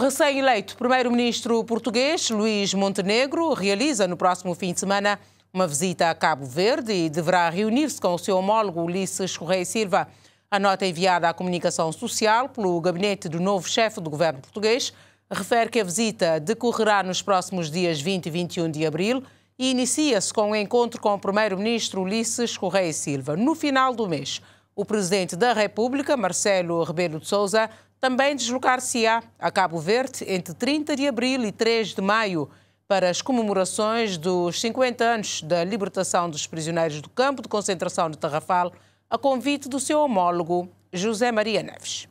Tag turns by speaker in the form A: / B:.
A: recém-eleito primeiro-ministro português, Luís Montenegro, realiza no próximo fim de semana uma visita a Cabo Verde e deverá reunir-se com o seu homólogo Ulisses Correia Silva. A nota enviada à comunicação social pelo gabinete do novo chefe do governo português refere que a visita decorrerá nos próximos dias 20 e 21 de abril e inicia-se com o um encontro com o primeiro-ministro Ulisses Correia Silva. No final do mês, o presidente da República, Marcelo Rebelo de Sousa, também deslocar-se-á a Cabo Verde entre 30 de abril e 3 de maio para as comemorações dos 50 anos da libertação dos prisioneiros do campo de concentração de Tarrafal, a convite do seu homólogo José Maria Neves.